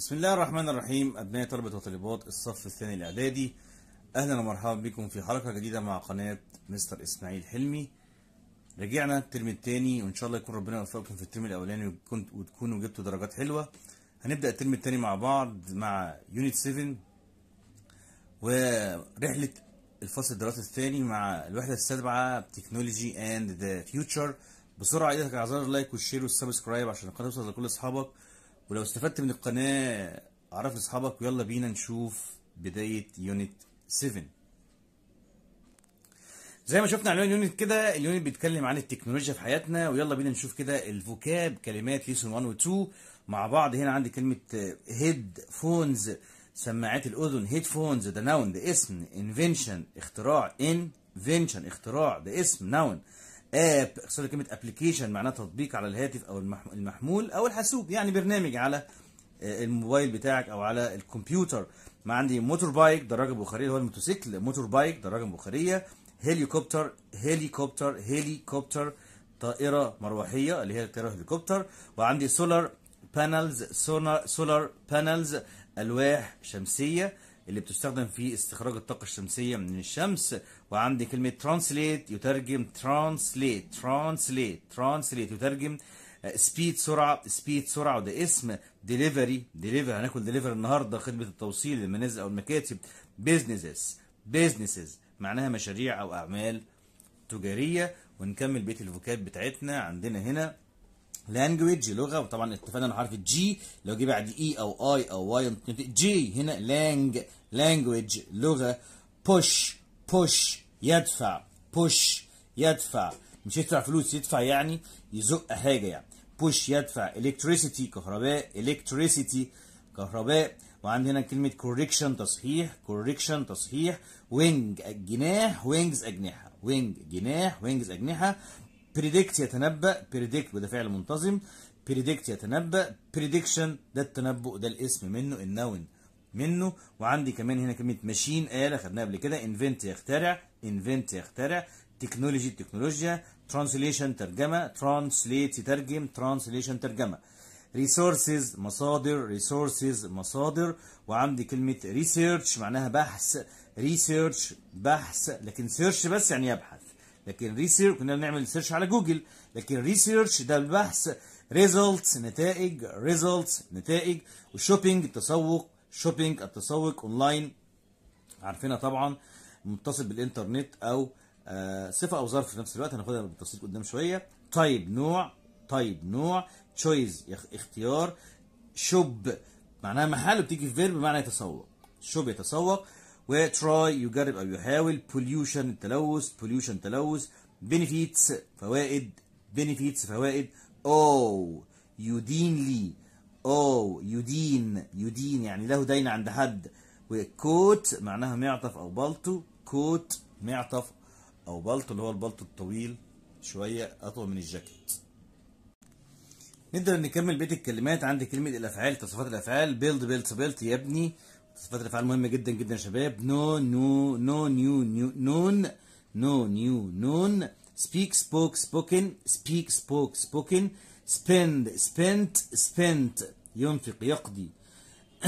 بسم الله الرحمن الرحيم أبناء طلبة وطالبات الصف الثاني الإعدادي أهلا ومرحبا بكم في حلقة جديدة مع قناة مستر إسماعيل حلمي رجعنا الترم الثاني وإن شاء الله يكون ربنا يوفقكم في الترم الأولاني وتكونوا جبتوا درجات حلوة هنبدأ الترم الثاني مع بعض مع يونت 7 ورحلة الفصل الدراسي الثاني مع الوحدة السابعة تكنولوجي أند ذا فيوتشر بسرعة إيدك على زر اللايك والشير والسبسكرايب عشان القناة توصل لكل أصحابك ولو استفدت من القناة عرف اصحابك ويلا بينا نشوف بداية يونت 7 زي ما شفنا على اليونت كده اليونت بيتكلم عن التكنولوجيا في حياتنا ويلا بينا نشوف كده الفوكاب كلمات ليسون 1 و 2 مع بعض هنا عندي كلمة هيد فونز سماعات الأذن هيد فونز ده نون ده اسم انفنشن اختراع انفنشن اختراع ده اسم نون اب اختصار كلمه ابلكيشن معناها تطبيق على الهاتف او المحمول او الحاسوب يعني برنامج على آه، الموبايل بتاعك او على الكمبيوتر ما عندي موتور بايك دراجه بخاريه اللي هو الموتوسيكل موتور بايك دراجه بخاريه هليكوبتر هليكوبتر هليكوبتر طائره مروحيه اللي هي طائره هليكوبتر وعندي سولار بانلز سولار بانلز الواح شمسيه اللي بتستخدم في استخراج الطاقة الشمسية من الشمس وعندي كلمة ترانسليت يترجم ترانسليت ترانسليت ترانسليت يترجم سبيد آه، سرعة سبيد سرعة وده اسم ديليفري ديليفري هناكل ديليفري النهاردة خدمة التوصيل للمنازل أو المكاتب بيزنسز بيزنسز معناها مشاريع أو أعمال تجارية ونكمل بيت الفوكاب بتاعتنا عندنا هنا لانجويج لغه وطبعا اتفقنا ان حرف الجي لو جه بعد اي e او اي او واي جي هنا لانج language لغة push push يدفع push يدفع مش يدفع فلوس يدفع يعني يزق حاجة يعني push يدفع electricity كهرباء electricity كهرباء وعندنا كلمة correction تصحيح correction تصحيح wing جناح wings أجنحة wing جناح wings أجنحة predict يتنبأ predict وده فعل منتظم predict يتنبأ prediction ده التنبؤ ده الاسم منه النون منه وعندي كمان هنا كلمه ماشين آلة خدناها قبل كده انفنت يخترع انفنت يخترع تكنولوجي تكنولوجيا ترانسليشن ترجمه ترانسليت يترجم ترانسليشن ترجمه ريسورسز مصادر ريسورسز مصادر وعندي كلمة ريسيرش معناها بحث ريسيرش بحث لكن سيرش بس يعني يبحث لكن ريسيرش كنا بنعمل سيرش على جوجل لكن ريسيرش ده البحث ريزولتس نتائج ريزولتس نتائج وشوبينج التسوق شوبينج التسوق اونلاين عارفينها طبعا متصل بالانترنت او آه، صفه او ظرف في نفس الوقت هناخدها بالتفصيل قدام شويه طيب نوع طيب نوع تشويز اختيار شوب معناها محل بتيجي في فيرب بمعنى يتسوق شوب يتسوق وتراي يجرب او يحاول بوليوشن التلوث بوليوشن تلوث بنفيتس فوائد بنفيتس فوائد او يدين لي او يدين يدين يعني له دين عند حد وكوت معناها معطف او بلطو كوت معطف او بلطو اللي هو البلطو الطويل شويه اطول من الجاكيت نقدر نكمل بيت الكلمات عند كلمه الافعال تصفات الافعال بيلد بيلد بيلد يبني تصفات الافعال مهمه جدا جدا يا شباب نو نو نو نيو نيو نون نو نيو نون سبيك سبوك سبوكن سبيك سبوك سبوكن spend spent spent ينفق يقضي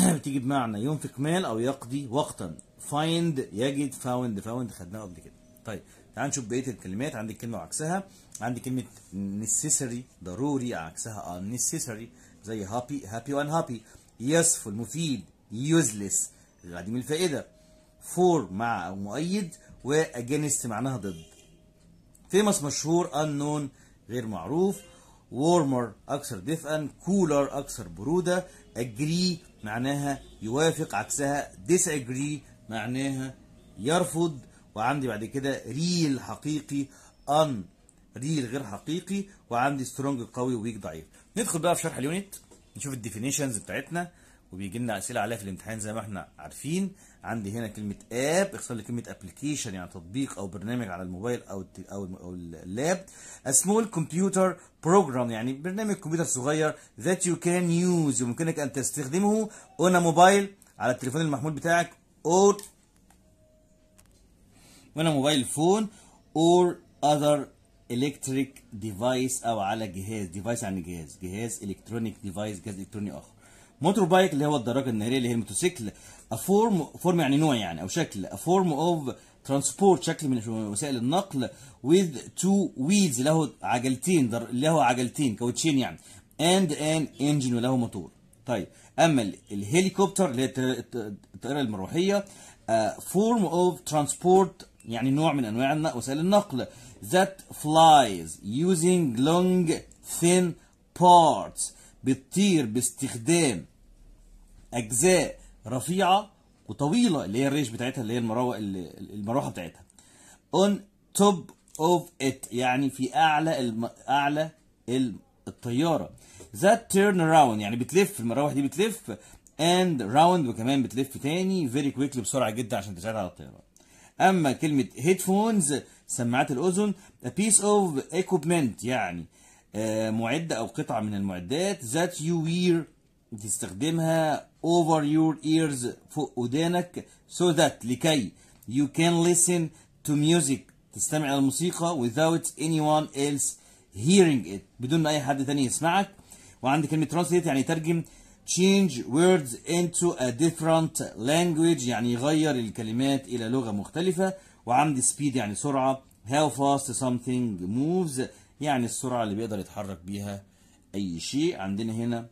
بتيجي بمعنى ينفق مال او يقضي وقتا find يجد found found خدناه قبل كده طيب تعال نشوف بقيه الكلمات عندي كلمه وعكسها عندي كلمه necessary ضروري عكسها unnecessary زي happy happy unhappy useful مفيد useless عديم الفائده for مع او مؤيد واجينست معناها ضد famous مشهور unknown غير معروف warmer أكثر دفئا cooler أكثر برودة agree معناها يوافق عكسها disagree معناها يرفض وعندي بعد كده real حقيقي un real غير حقيقي وعندي strong قوي ويك ضعيف ندخل بقى في شرح اليونت نشوف الديفينيشنز بتاعتنا وبيجي لنا اسئله عليها في الامتحان زي ما احنا عارفين عندي هنا كلمه اب اختصار لكلمه ابلكيشن يعني تطبيق او برنامج على الموبايل او التل او او اللاب سمول كمبيوتر بروجرام يعني برنامج كمبيوتر صغير ذات يو كان يوز يمكنك ان تستخدمه اون موبايل على التليفون المحمول بتاعك اور وانا موبايل فون اور اذر الكتريك ديفايس او على جهاز ديفايس يعني جهاز جهاز الكترونيك ديفايس جهاز الكتروني اخر موتور بايك اللي هو الدراجه الناريه اللي هي الموتوسيكل فورم فورم يعني نوع يعني او شكل فورم اوف ترانسبورت شكل من وسائل النقل with two wheels له عجلتين در... له عجلتين كوتشين يعني and an engine وله موتور طيب اما الهليكوبتر اللي هي الطائره المروحيه فورم اوف ترانسبورت يعني نوع من انواع وسائل النقل that flies using long thin parts بتطير باستخدام اجزاء رفيعه وطويله اللي هي الريش بتاعتها اللي هي المروحه المروحه بتاعتها on top of it يعني في اعلى الم... اعلى الطياره that turn around يعني بتلف المراوح دي بتلف and round وكمان بتلف تاني فيري كويكلي بسرعه جدا عشان تساعد على الطياره اما كلمه هيدفونز سماعات الاذن a piece of equipment يعني آه، معده او قطعه من المعدات that you wear بتستخدمها over your ears فوق ودانك so that لكي you can listen to music تستمع للموسيقى without anyone else hearing it بدون اي حد تاني يسمعك وعندي كلمه translate يعني ترجم change words into a different language يعني يغير الكلمات الى لغه مختلفه وعندي speed يعني سرعه how fast something moves يعني السرعه اللي بيقدر يتحرك بيها اي شيء عندنا هنا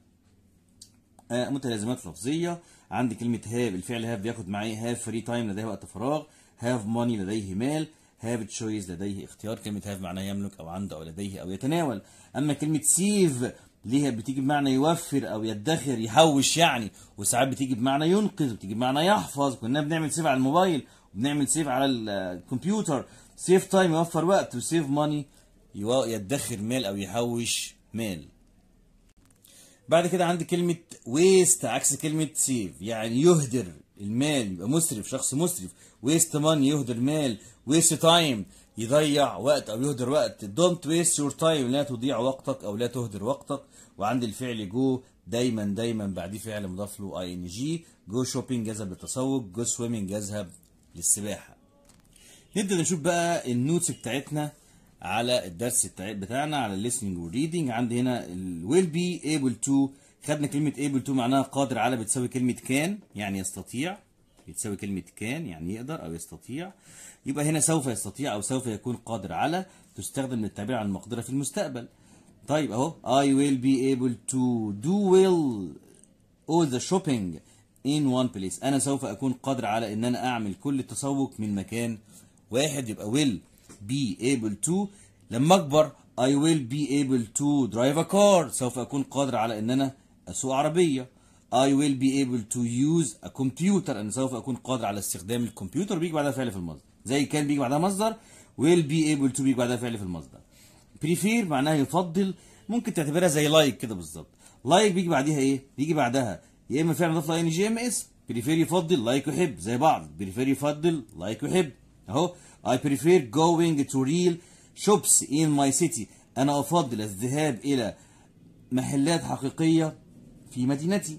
متلازمات لفظيه عندي كلمه هاف الفعل هاف بياخد معايا هاف فري تايم لديه وقت فراغ هاف ماني لديه مال هاف تشويس لديه اختيار كلمه هاف معناها يملك او عنده او لديه او يتناول اما كلمه سيف ليها بتيجي بمعنى يوفر او يدخر يحوش يعني وساعات بتيجي بمعنى ينقذ بتيجي بمعنى يحفظ كنا بنعمل سيف على الموبايل وبنعمل سيف على الكمبيوتر سيف تايم يوفر وقت وسيف ماني يدخر مال او يحوش مال بعد كده عندي كلمة ويست عكس كلمة سيف يعني يهدر المال يبقى مسرف شخص مسرف ويست ماني يهدر مال ويست تايم يضيع وقت او يهدر وقت دونت ويست يور تايم لا تضيع وقتك او لا تهدر وقتك وعند الفعل جو دايما دايما بعديه فعل مضاف له اي ان جي جو شوبينج يذهب للتسوق جو سويمنج يذهب للسباحه نبدا نشوف بقى النوتس بتاعتنا على الدرس بتاعنا على الليسننج والريدنج عندي هنا ويل بي ايبل تو خدنا كلمه ايبل تو معناها قادر على بتساوي كلمه كان يعني يستطيع بتساوي كلمه كان يعني يقدر او يستطيع يبقى هنا سوف يستطيع او سوف يكون قادر على تستخدم للتعبير عن المقدره في المستقبل طيب اهو I will be able to do well all the shopping in one place أنا سوف أكون قادر على إن أنا أعمل كل التسوق من مكان واحد يبقى will be able to لما اكبر I will be able to drive a car سوف اكون قادر على ان انا اسوق عربيه I will be able to use a computer أنا سوف أكون قادر على استخدام الكمبيوتر بيجي بعدها فعل في المصدر زي كان بيجي بعدها مصدر will be able to بيجي بعدها فعل في المصدر prefer معناها يفضل ممكن تعتبرها زي لايك like كده بالظبط لايك like بيجي بعديها إيه؟ بيجي بعدها يا إما فعل مضاف ان جي ام اس prefer يفضل لايك like يحب زي بعض prefer يفضل لايك يحب أهو I prefer going to real shops in my city أنا أفضل الذهاب إلى محلات حقيقية في مدينتي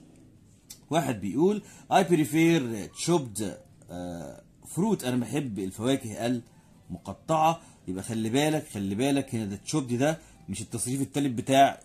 واحد بيقول I prefer chopped آه، fruit أنا بحب الفواكه المقطعة يبقى خلي بالك خلي بالك هنا ده chopped ده مش التصريف التالت بتاع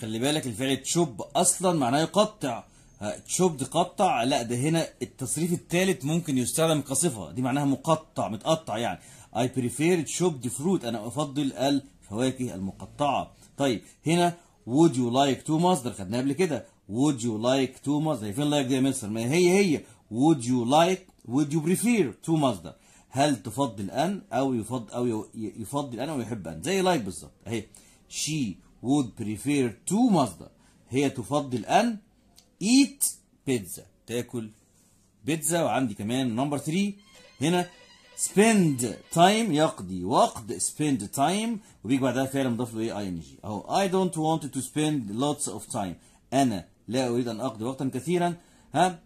خلي بالك الفعل تشوب أصلا معناه يقطع آه، تشوب قطع لا ده هنا التصريف الثالث ممكن يستخدم كصفه دي معناها مقطع متقطع يعني بريفير تشوب دي فروت انا افضل الفواكه المقطعه طيب هنا وود يو لايك تو مصدر خدناه قبل كده وود يو لايك تو مصدر فين لايك دي يا مستر ما هي هي وود يو لايك وود يو بريفير تو مصدر هل تفضل ان او يفضل او يفضل ان او يحب ان زي لايك بالظبط اهي شي وود بريفير تو مصدر هي تفضل ان eat بيتزا تاكل بيتزا وعندي كمان نمبر 3 هنا spend time يقضي وقت spend time وبيجي بعدها فعل مضاف له ايه اي ان جي اهو I don't want to spend lots of time انا لا اريد ان اقضي وقتا كثيرا ها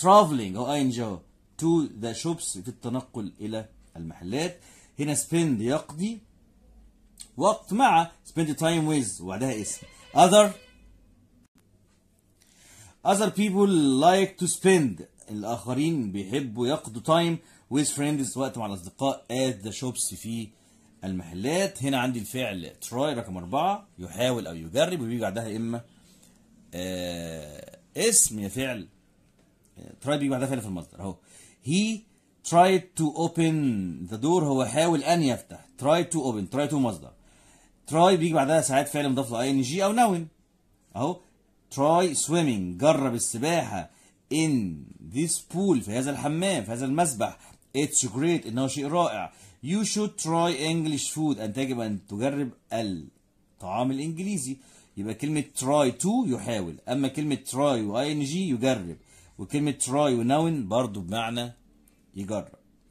traveling اهو اي ان جي اهو to the shops في التنقل الى المحلات هنا spend يقضي وقت مع spend time with وبعدها اسم other other people like to spend الآخرين بيحبوا يقضوا time with friends وقت مع الأصدقاء at the shops في المحلات هنا عندي الفعل try رقم أربعة يحاول أو يجرب وبيجي بعدها إما آه اسم يا فعل try آه، بيجي بعدها فعل في المصدر أهو he tried to open the door هو حاول أن يفتح try to open try to مصدر try بيجي بعدها ساعات فعل مضاف له ing أو noun أهو try swimming جرب السباحة in this pool في هذا الحمام في هذا المسبح it's great إنه شيء رائع you should try English food أنت يجب أن تجرب الطعام الإنجليزي يبقى كلمة try to يحاول أما كلمة try و ing يجرب وكلمة try ونون برضو بمعنى يجرب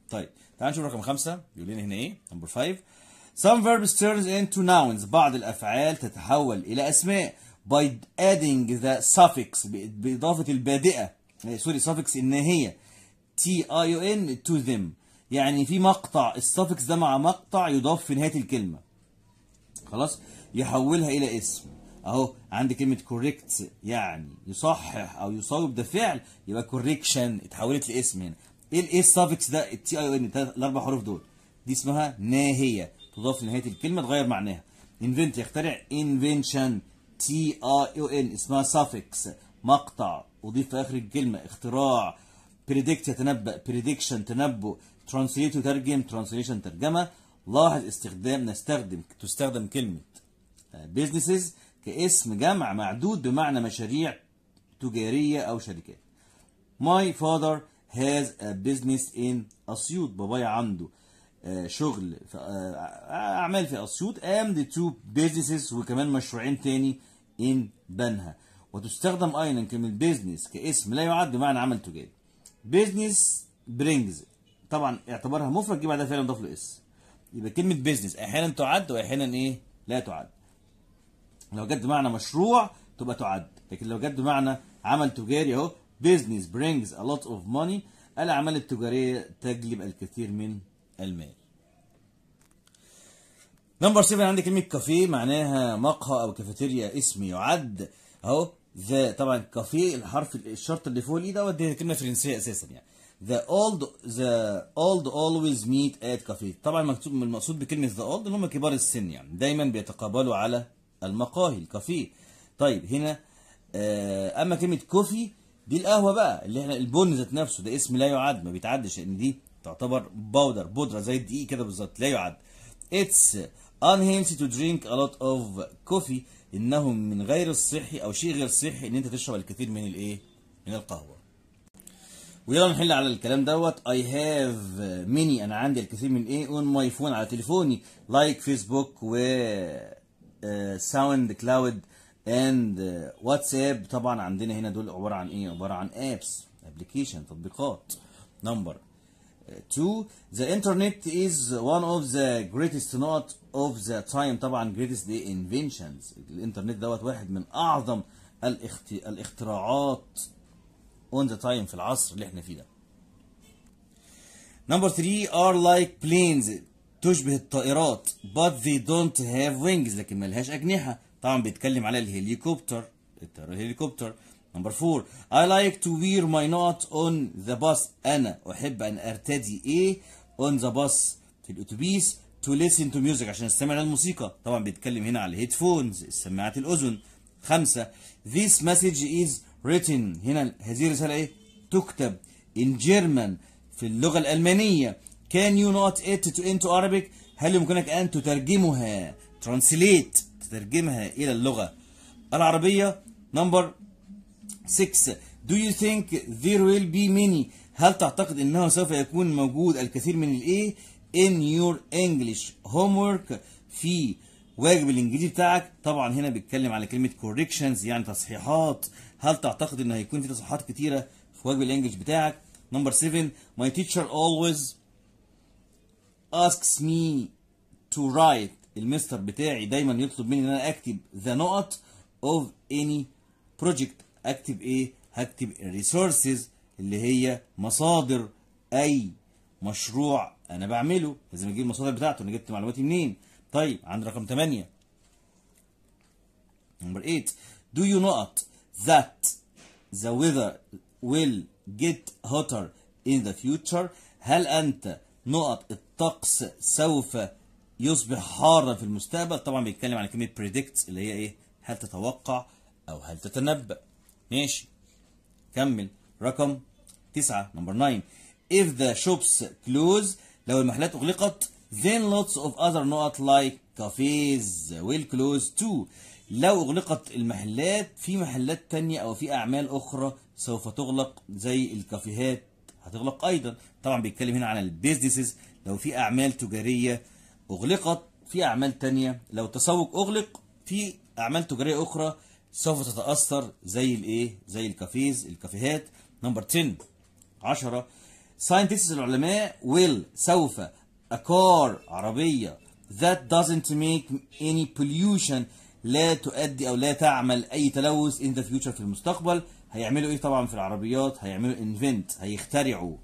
طيب تعال نشوف رقم خمسة بيقول لنا هنا إيه نمبر 5 some verbs turns into nouns بعض الأفعال تتحول إلى أسماء by adding the suffix بإضافة البادئة إيه، سوري suffix الناهية T-I-O-N to them يعني في مقطع السافكس ده مع مقطع يضاف في نهاية الكلمة خلاص يحولها إلى اسم أهو عندي كلمة correct يعني يصحح أو يصوب ده فعل يبقى correction اتحولت لاسم هنا إيه الإيه السافكس ده التي أي أو الأربع حروف دول دي اسمها ناهية تضاف لنهاية الكلمة تغير معناها invent يخترع invention تي اي او ان اسمها suffix مقطع أضيف في آخر الكلمة اختراع بريدكت يتنبأ بريدكشن تنبؤ ترانسليت يترجم ترانسليشن ترجمة لاحظ استخدام نستخدم تستخدم كلمة بيزنسز آه، كاسم جمع معدود بمعنى مشاريع تجارية أو شركات ماي فادر هاز ا بيزنس ان أسيوط بابايا عنده شغل آه، آه، اعمال في اسيوط اند تو بيزنسز وكمان مشروعين تاني ان بنها وتستخدم ايضا كلمه بيزنس كاسم لا يعد معنى عمل تجاري بيزنس برينجز طبعا اعتبارها مفرد جه بعدها فعلا ضاف له اس يبقى كلمه بيزنس احيانا تعد واحيانا ايه لا تعد لو جت بمعنى مشروع تبقى تعد لكن لو جت بمعنى عمل تجاري اهو بيزنس برينجز ا لوت اوف ماني الاعمال التجاريه تجلب الكثير من المال نمبر 7 عندي كلمة كافيه معناها مقهى أو كافيتيريا اسم يعد أهو ذا طبعا كافيه الحرف الشرط اللي فوق الإيد دوت دي كلمة فرنسية أساسا يعني the old the old always meet at cafe طبعا مكتوب المقصود بكلمة the old إن هم كبار السن يعني دايما بيتقابلوا على المقاهي الكافيه طيب هنا آه، أما كلمة كوفي دي القهوة بقى اللي احنا البن ذات نفسه ده اسم لا يعد ما بيتعدش لأن دي تعتبر باودر بودرة زي الدقيق كده بالظبط لا يعد اتس unhealthy to drink a lot of coffee انه من غير الصحي او شيء غير صحي ان انت تشرب الكثير من الايه من القهوه ويلا نحل على الكلام دوت اي هاف many انا عندي الكثير من ايه اون ماي فون على تليفوني لايك like فيسبوك و ساوند كلاود اند واتساب طبعا عندنا هنا دول عباره عن ايه عباره عن ابس ابلكيشن تطبيقات نمبر 2 آه، the internet is one of the greatest not اوف ذا تايم طبعا جريتست دي انفنشنز الانترنت دوت واحد من اعظم الاخت... الاختراعات اون ذا تايم في العصر اللي احنا فيه ده نمبر 3 ار لايك بلينز تشبه الطائرات but they don't have wings لكن ملهاش اجنحه طبعا بيتكلم على الهليكوبتر الطياره الهليكوبتر نمبر 4 I like to wear my knot on the bus أنا أحب أن أرتدي إيه on the bus في الأتوبيس to listen to music عشان استمع للموسيقى طبعا بيتكلم هنا على الهيدفونز السماعات الأذن خمسة this message is written هنا هذه الرسالة ايه تكتب in German في اللغة الألمانية can you not it to into Arabic هل يمكنك أن تترجمها ترانسليت تترجمها إلى اللغة العربية نمبر 6 do you think there will be many هل تعتقد أنه سوف يكون موجود الكثير من الايه in your English homework في واجب الانجليزي بتاعك طبعا هنا بيتكلم على كلمه corrections يعني تصحيحات هل تعتقد ان هيكون في تصحيحات كتيره في واجب الانجليش بتاعك نمبر 7 my teacher always asks me to write المستر بتاعي دايما يطلب مني ان انا اكتب the نقط of any project اكتب ايه هكتب resources اللي هي مصادر اي مشروع انا بعمله لازم اجيب المصادر بتاعته انا جبت معلوماتي منين طيب عند رقم 8 نمبر 8 do you not that the weather will get hotter in the future هل انت نقط الطقس سوف يصبح حارا في المستقبل طبعا بيتكلم عن كلمه predicts اللي هي ايه هل تتوقع او هل تتنبأ ماشي كمل رقم 9 نمبر 9 if the shops close لو المحلات أغلقت then lots of other not like cafes will close too لو أغلقت المحلات في محلات تانية أو في أعمال أخرى سوف تغلق زي الكافيهات هتغلق أيضا طبعا بيتكلم هنا عن البيزنسز لو في أعمال تجارية أغلقت في أعمال تانية لو تسوق أغلق في أعمال تجارية أخرى سوف تتأثر زي الإيه زي الكافيز الكافيهات نمبر 10 10 scientists العلماء will سوف a car عربية that doesn't make any pollution لا تؤدي أو لا تعمل أي تلوث in the future في المستقبل هيعملوا إيه طبعا في العربيات هيعملوا invent هيخترعوا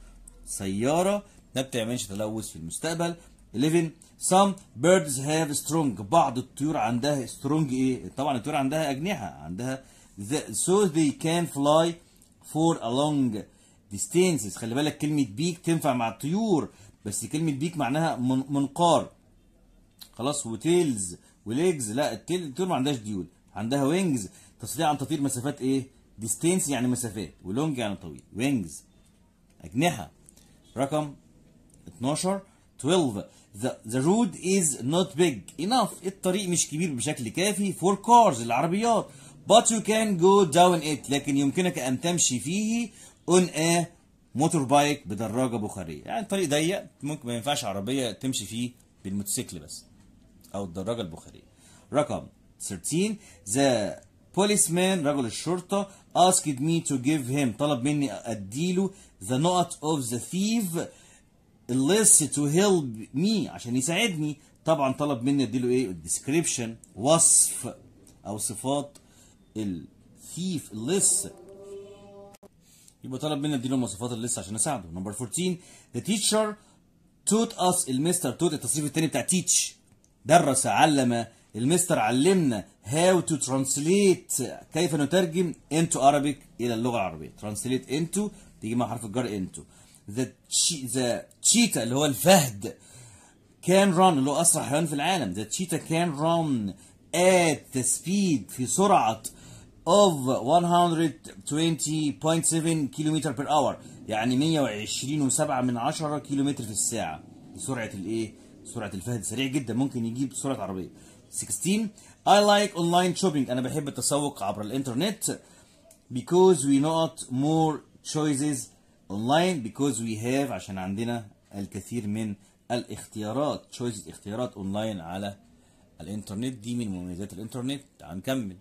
سيارة ما بتعملش تلوث في المستقبل 11 some birds have strong بعض الطيور عندها strong ايه طبعا الطيور عندها اجنحه عندها the, so they can fly for a long ديستنسز خلي بالك كلمه بيك تنفع مع الطيور بس كلمه بيك معناها منقار خلاص وتيلز وليجز لا التيل الطيور ما عندهاش ديول عندها وينجز تستطيع ان تطير مسافات ايه ديستنس يعني مسافات ولونج يعني طويل وينجز اجنحه رقم 12 12 the, the road is not big enough الطريق مش كبير بشكل كافي for cars العربيات but you can go down it لكن يمكنك ان تمشي فيه اون ايه موتور بايك بدراجه بخاريه يعني طريق ضيق ممكن ما ينفعش عربيه تمشي فيه بالموتوسيكل بس او الدراجه البخاريه رقم 13 ذا بوليسمان رجل الشرطه asked مي تو جيف هيم طلب مني اديله ذا نوت اوف ذا ثيف list تو هيلب مي عشان يساعدني طبعا طلب مني اديله ايه الديسكريبشن وصف او صفات الثيف اللص يبقى طلب منا اديله المواصفات اللي لسه عشان اساعده نمبر 14 ذا تيتشر توت اس المستر توت التصريف الثاني بتاع تيتش درس علم المستر علمنا هاو تو ترانسليت كيف نترجم انتو عربيك الى اللغه العربيه ترانسليت انتو تيجي مع حرف الجر انتو ذا ذا تشيتا اللي هو الفهد كان ران اللي هو اسرع حيوان في العالم ذا تشيتا كان ران ات سبيد في سرعه of 120.7 كيلومتر بير اور يعني 120.7 من 10 كيلومتر في الساعة دي سرعة الايه؟ سرعة الفهد سريع جدا ممكن يجيب سرعة عربية 16 I like online shopping أنا بحب التسوق عبر الإنترنت because we not more choices online because we have عشان عندنا الكثير من الاختيارات choices اختيارات اونلاين على الانترنت دي من مميزات الانترنت نكمل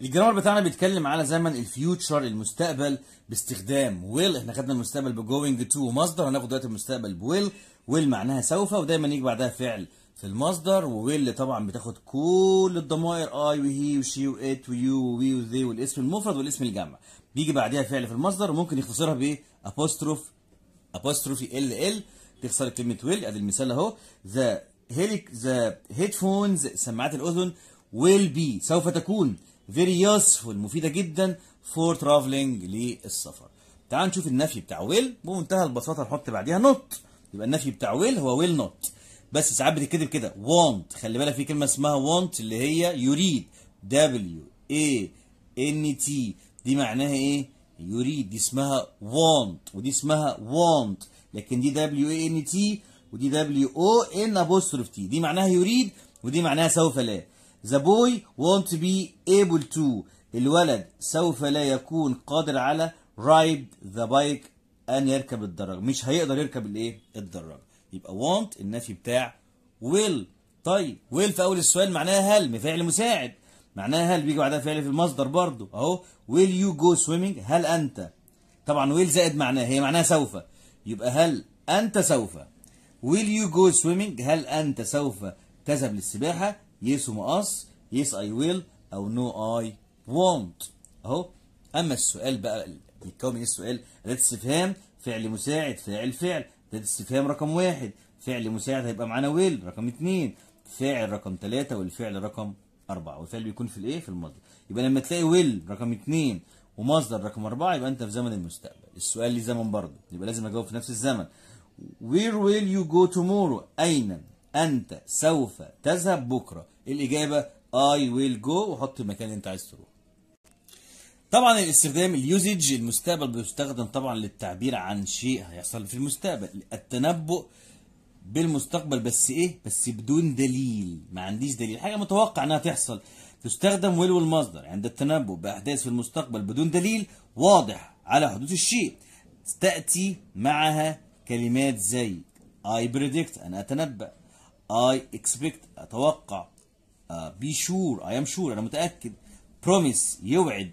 الجرامر بتاعنا بيتكلم على زمن الفيوتشر المستقبل باستخدام ويل احنا خدنا المستقبل بجوينج تو مصدر هناخد دلوقتي المستقبل بويل ويل معناها سوف ودايما يجي بعدها فعل في المصدر وويل طبعا بتاخد كل الضمائر اي وهي وشي وات ويو ووي وذي والاسم المفرد والاسم الجمع بيجي بعدها فعل في المصدر وممكن يختصرها ب ابوستروف ابوستروفي ال ال تخسر كلمه ويل ادي المثال اهو ذا هيليك ذا هيدفونز سماعات الاذن ويل بي سوف تكون very useful مفيدة جدا for traveling للسفر تعال نشوف النفي بتاع ويل بمنتهى البساطة نحط بعديها نوت يبقى النفي بتاع ويل هو ويل نوت بس ساعات بتتكتب كده want خلي بالك في كلمة اسمها want اللي هي يريد W A N T دي معناها ايه يريد دي اسمها want ودي اسمها want لكن دي W A N T ودي W O N apostrophe T دي معناها يريد ودي معناها سوف لا The boy won't be able to الولد سوف لا يكون قادر على ride the bike أن يركب الدراجة مش هيقدر يركب الايه الدراجة يبقى want النفي بتاع will طيب will في أول السؤال معناها هل فعل مساعد معناها هل بيجي بعدها فعل في المصدر برضو أهو will you go swimming هل أنت طبعا will زائد معناها هي معناها سوف يبقى هل أنت سوف will you go swimming هل أنت سوف تذهب للسباحة يس مقص يس اي ويل او نو اي وونت اهو اما السؤال بقى بيتكون من السؤال اداه استفهام فعل مساعد فاعل فعل اداه استفهام رقم واحد فعل مساعد هيبقى معانا ويل رقم اثنين فاعل رقم ثلاثة والفعل رقم أربعة والفعل بيكون في الايه في الماضي يبقى لما تلاقي ويل رقم اثنين ومصدر رقم أربعة يبقى أنت في زمن المستقبل السؤال ليه زمن برضه يبقى لازم أجاوب في نفس الزمن Where will you go tomorrow أين أنت سوف تذهب بكرة الإجابة I will go وحط المكان اللي أنت عايز تروح طبعا الاستخدام اليوزج المستقبل بيستخدم طبعا للتعبير عن شيء هيحصل في المستقبل التنبؤ بالمستقبل بس ايه بس بدون دليل ما عنديش دليل حاجه متوقع انها تحصل تستخدم ويل والمصدر عند التنبؤ باحداث في المستقبل بدون دليل واضح على حدوث الشيء تاتي معها كلمات زي اي بريدكت انا اتنبأ I expect أتوقع uh, be sure I am sure أنا متأكد promise يوعد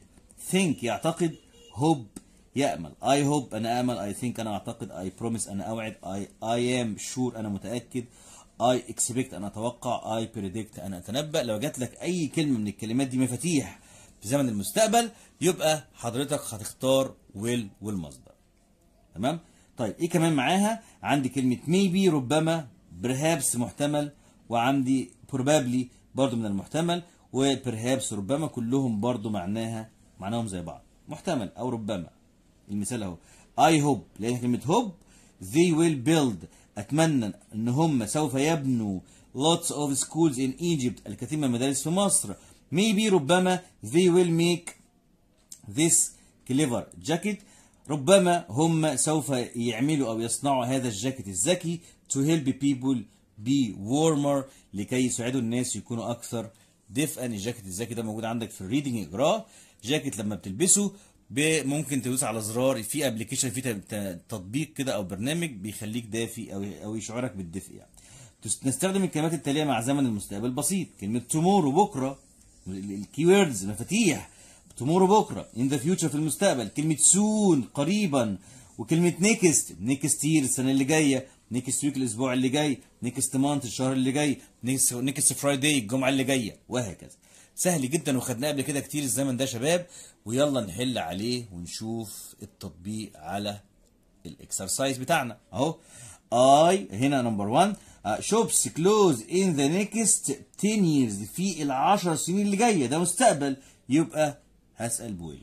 think يعتقد hope يأمل I hope أنا أمل I think أنا أعتقد I promise أنا أوعد I, I am sure أنا متأكد I expect أنا أتوقع I predict أنا أتنبأ لو جات لك أي كلمة من الكلمات دي مفاتيح في زمن المستقبل يبقى حضرتك هتختار will والمصدر تمام طيب ايه كمان معاها عندي كلمة maybe ربما برهابس محتمل وعندي بروبابلي برضو من المحتمل وبرهابس ربما كلهم برضو معناها معناهم زي بعض محتمل او ربما المثال اهو اي هوب لان كلمه هوب they will build اتمنى ان هم سوف يبنوا lots of schools in Egypt الكثير من المدارس في مصر maybe ربما they will make this clever jacket ربما هم سوف يعملوا او يصنعوا هذا الجاكيت الذكي to help people be warmer لكي يساعدوا الناس يكونوا أكثر دفئا الجاكيت الذكي ده موجود عندك في الريدنج إجراء جاكيت لما بتلبسه ممكن تدوس على زرار في ابلكيشن في تطبيق كده او برنامج بيخليك دافي او او يشعرك بالدفء يعني نستخدم الكلمات التاليه مع زمن المستقبل بسيط كلمه تومورو بكره ووردز مفاتيح تومورو بكره ان ذا فيوتشر في المستقبل كلمه سون قريبا وكلمه نيكست نيكست يير السنه اللي جايه نيكست ويك الاسبوع اللي جاي نيكست مانت الشهر اللي جاي نيكست فرايداي الجمعه اللي جايه وهكذا سهل جدا وخدناه قبل كده كتير الزمن ده شباب ويلا نحل عليه ونشوف التطبيق على الاكسرسايز بتاعنا اهو اي هنا نمبر 1 شوبس كلوز ان ذا نيكست 10 ييرز في ال 10 سنين اللي جايه ده مستقبل يبقى هسال بويل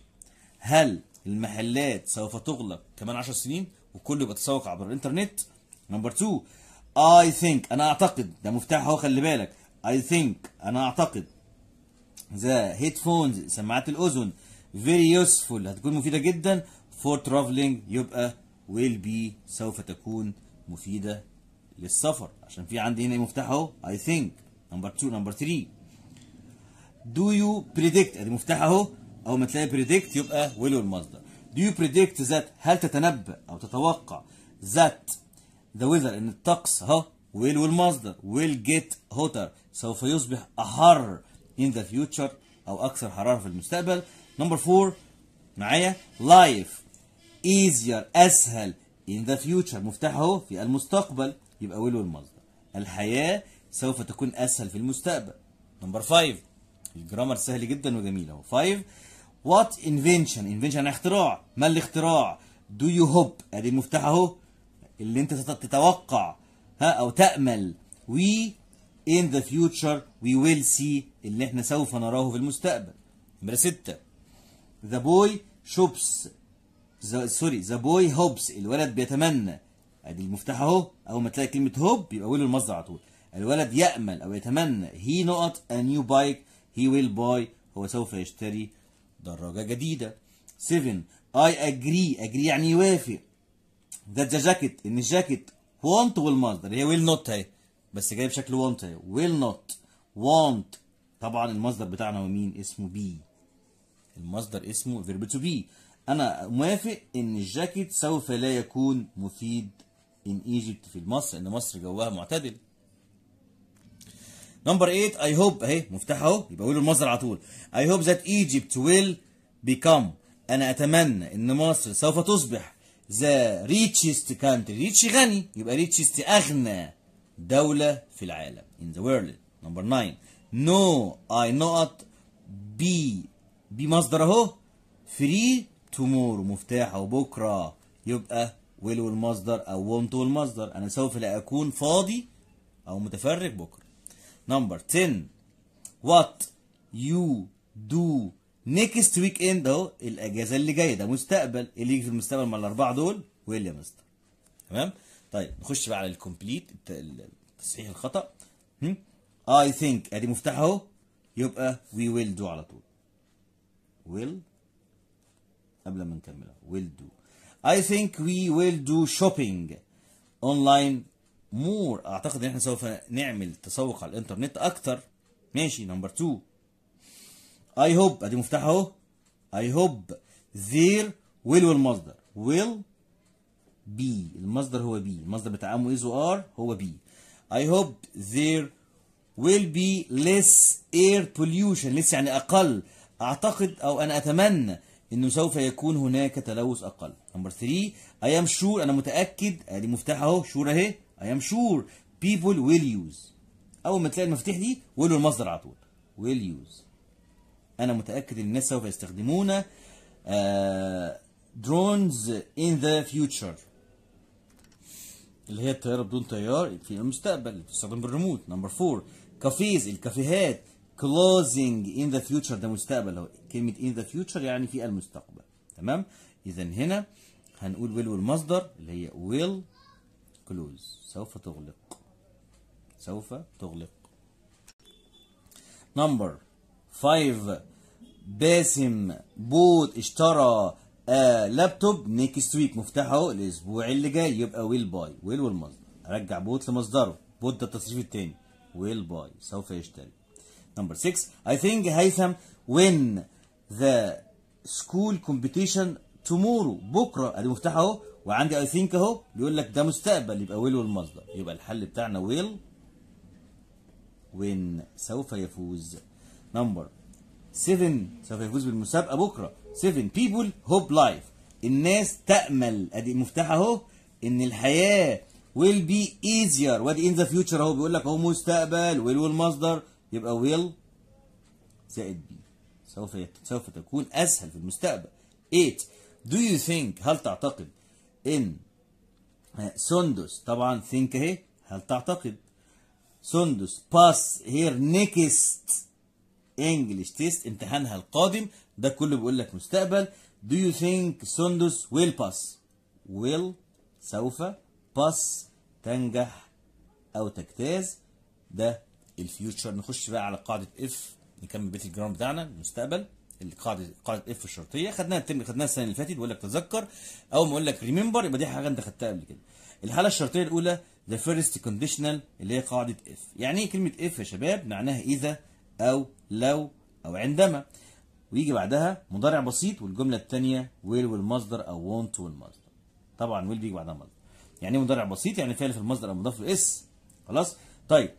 هل المحلات سوف تغلق كمان 10 سنين وكله يبقى تسوق عبر الانترنت نمبر 2 اي ثينك أنا أعتقد ده مفتاح أهو خلي بالك اي ثينك أنا أعتقد ذا هيدفونز سماعات الأذن فيري يوسفول هتكون مفيدة جدا فور ترافلينج يبقى ويل بي سوف تكون مفيدة للسفر عشان في عندي هنا مفتاح اهو اي ثينك نمبر 2 نمبر 3 دو يو بريدكت ادي مفتاح اهو اول ما تلاقي بريدكت يبقى ويل والمصدر do you predict that هل تتنبأ او تتوقع that ذا ويذر ان الطقس ها will والمصدر will get hotter سوف يصبح أحر in the future أو أكثر حرارة في المستقبل نمبر 4 معايا life easier أسهل in the future مفتاح اهو في المستقبل يبقى will والمصدر الحياة سوف تكون أسهل في المستقبل نمبر 5 الجرامر سهل جدا وجميل اهو 5 what invention invention اختراع ما الاختراع do you hope ادي المفتاح اهو اللي انت تتوقع ها او تامل we in the future we will see اللي احنا سوف نراه في المستقبل نمره 6 the boy شوبس سوري the boy هوبس الولد بيتمنى ادي المفتاح اهو اول ما تلاقي كلمه هوب يبقى وله المصدر على طول الولد يامل او يتمنى he نقط a new bike he will buy هو سوف يشتري دراجه جديده 7 اي اجري اجري يعني يوافق ده ذا جاكيت ان الجاكيت وونت ويل ماست اللي هي ويل نوت اهي بس جايه بشكل وونت اهي ويل نوت وونت طبعا المصدر بتاعنا هو مين اسمه بي المصدر اسمه فيرب تو بي انا موافق ان الجاكيت سوف لا يكون مفيد ان ايجيبت في مصر ان مصر جواها معتدل نمبر 8 اي هوب اهي مفتاح اهو يبقى قول المصدر على طول اي هوب ذات ايجيبت ويل بيكم انا اتمنى ان مصر سوف تصبح the richest country rich غني يبقى richest أغنى دولة في العالم in the world number 9 no I not be be مصدر اهو free tomorrow مفتاحه بكرة يبقى will والمصدر أو want والمصدر أنا سوف لا أكون فاضي أو متفرغ بكرة number 10 what you do نيكست ويك اند اهو الاجازه اللي جايه ده مستقبل اللي يجي في المستقبل مع الاربعه دول ويل مستر تمام طيب نخش بقى على الكومبليت تصحيح الخطا اي ثينك ادي مفتاح اهو يبقى وي ويل دو على طول ويل قبل ما نكملها ويل دو اي ثينك وي ويل دو شوبينج اونلاين مور اعتقد ان احنا سوف نعمل تسوق على الانترنت اكتر ماشي نمبر 2 اي هوب ادي مفتاح اهو اي هوب will ويل والمصدر ويل بي المصدر هو بي المصدر بتاع ام از وار هو بي اي هوب there will be less air pollution لس يعني أقل أعتقد أو أنا أتمنى أنه سوف يكون هناك تلوث أقل نمبر 3 I am sure أنا متأكد أدي مفتاح أهو شور أهي I am sure people will use أول ما تلاقي المفاتيح دي will المصدر على طول will use أنا متأكد أن الناس سوف يستخدمون درونز آه، in the future اللي هي الطيارة بدون طيار في المستقبل تستخدم بتستخدم بالريموت نمبر 4 كافيز الكافيهات كلوزنج ان ذا فيوتشر ده مستقبل كلمة ان ذا فيوتشر يعني في المستقبل تمام إذا هنا هنقول ويل والمصدر اللي هي ويل كلوز سوف تغلق سوف تغلق نمبر 5 باسم بوت اشترى آه لابتوب نيكست ويك مفتاحه الاسبوع اللي جاي يبقى ويل باي ويل والمصدر رجع بوت لمصدره بوت ده التصريف الثاني ويل باي سوف يشتري نمبر 6 اي ثينك هيثم وين ذا سكول كومبيتيشن تومورو بكره ادي مفتاح اهو وعندي اي ثينك اهو بيقول لك ده مستقبل يبقى ويل والمصدر يبقى الحل بتاعنا ويل وين سوف يفوز نمبر 7 سوف يفوز بالمسابقه بكره 7 بيبول هوب لايف الناس تامل ادي المفتاح اهو ان الحياه will be easier وادي in the future اهو بيقول لك اهو مستقبل ويل والمصدر يبقى will زائد بي سوف سوف تكون اسهل في المستقبل 8 do you think هل تعتقد ان سندس آه، طبعا think اهي هل تعتقد سندس باس هير نيكست انجلش تيست امتحانها القادم ده كله بيقول لك مستقبل Do you think Sundus will pass will سوف pass تنجح او تجتاز ده الفيوتشر نخش بقى على قاعده اف نكمل بيت الجرام بتاعنا المستقبل القاعده قاعده اف الشرطيه خدناها خدناها السنه اللي فاتت بيقول لك تذكر اول ما اقول لك ريمبر يبقى دي حاجه انت خدتها قبل كده الحاله الشرطيه الاولى ذا فيرست كونديشنال اللي هي قاعده اف يعني ايه كلمه اف يا شباب معناها اذا أو لو أو عندما ويجي بعدها مضارع بسيط والجملة الثانية ويل والمصدر أو وونت والمصدر طبعا ويل بيجي بعدها مصدر يعني ايه مضارع بسيط يعني فعل في المصدر أو مضاف له اس خلاص طيب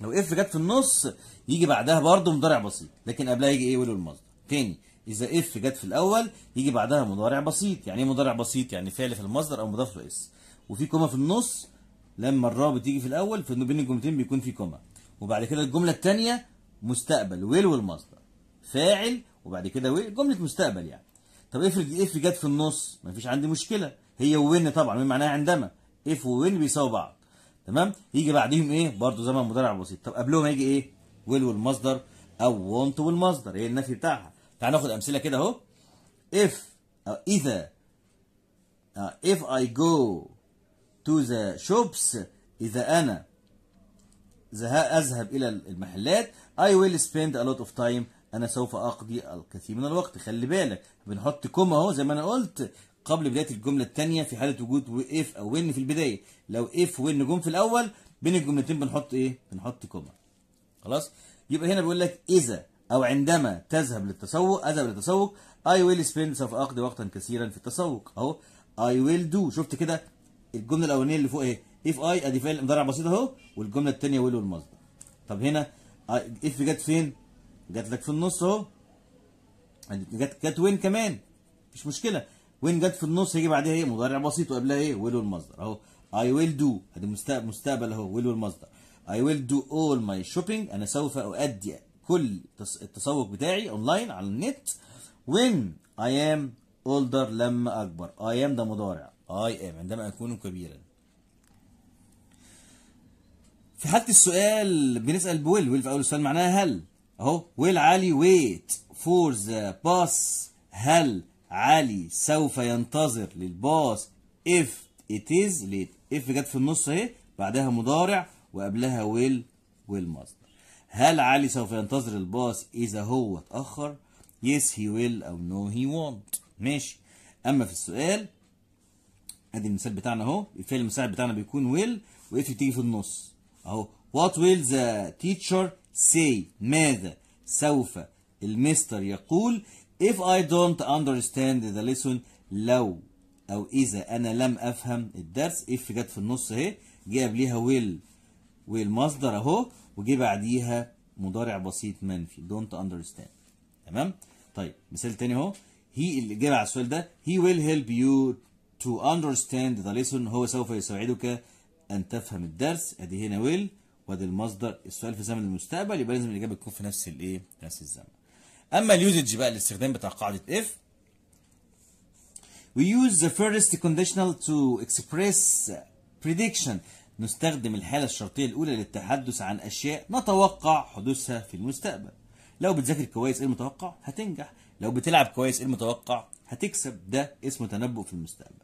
لو اف جت في النص يجي بعدها برضه مضارع بسيط لكن قبلها يجي ايه ويل والمصدر تاني اذا اف جت في الاول يجي بعدها مضارع بسيط يعني ايه مضارع بسيط يعني فعل في المصدر او مضاف له اس وفي كومة في النص لما الرابط يجي في الاول فانه بين الجملتين بيكون في كومه وبعد كده الجملة الثانية مستقبل ويل والمصدر فاعل وبعد كده ويل جملة مستقبل يعني طب افرض اف جت في النص مفيش عندي مشكلة هي وين طبعا من معناها عندما اف وين بيساووا بعض تمام يجي بعديهم ايه برضه زمن مضارع بسيط طب قبلهم هيجي ايه ويل والمصدر او وونت والمصدر هي النفي بتاعها تعال ناخد امثله كده اهو اف اذا if I go to the shops إذا أنا أذهب إلى المحلات I will spend a lot of time أنا سوف أقضي الكثير من الوقت خلي بالك بنحط كوما أهو زي ما أنا قلت قبل بداية الجملة الثانية في حالة وجود if أو when في البداية لو if when جم في الأول بين الجملتين بنحط إيه؟ بنحط كوما خلاص يبقى هنا بيقول لك إذا أو عندما تذهب للتسوق أذهب للتسوق I will spend سوف أقضي وقتا كثيرا في التسوق أهو I will do شفت كده الجملة الأولانية اللي فوق إيه؟ اف اي ادي فعل مضارع بسيط اهو والجمله الثانيه ويل والمصدر طب هنا اف جت فين جت لك في النص اهو جت جت وين كمان مش مشكله وين جت في النص هيجي بعدها ايه مضارع بسيط وقبلها ايه ويل والمصدر اهو اي ويل دو ادي مستقبل اهو ويل والمصدر اي ويل دو اول ماي شوبينج انا سوف اؤدي كل التسوق بتاعي اونلاين على النت وين اي ام اولدر لما اكبر اي ام ده مضارع اي ام عندما اكون كبيرا في حالة السؤال بنسأل بويل ويل في أول السؤال معناها هل أهو ويل علي ويت فور ذا باس هل علي سوف ينتظر للباص اف ات از ليت اف جت في النص اهي بعدها مضارع وقبلها ويل ويل مصدر هل علي سوف ينتظر الباص إذا هو اتأخر يس هي ويل أو نو هي وونت ماشي أما في السؤال أدي المثال بتاعنا أهو الفعل المساعد بتاعنا بيكون ويل وإف بتيجي في النص اهو وات ويل ذا تيتشر سي ماذا سوف المستر يقول if I don't understand the lesson لو او اذا انا لم افهم الدرس if جت في النص اهي جه قبليها will والمصدر اهو وجه بعديها مضارع بسيط منفي don't understand تمام طيب مثال تاني اهو هي اللي جاب على السؤال ده he will help you to understand the lesson هو سوف يساعدك أن تفهم الدرس أدي هنا ويل وأدي المصدر السؤال في زمن المستقبل يبقى لازم الإجابة تكون في نفس الإيه؟ نفس الزمن أما اليوزج بقى الاستخدام بتاع قاعدة إف We use the first conditional to express prediction نستخدم الحالة الشرطية الأولى للتحدث عن أشياء نتوقع حدوثها في المستقبل لو بتذاكر كويس ايه المتوقع هتنجح لو بتلعب كويس ايه المتوقع هتكسب ده اسمه تنبؤ في المستقبل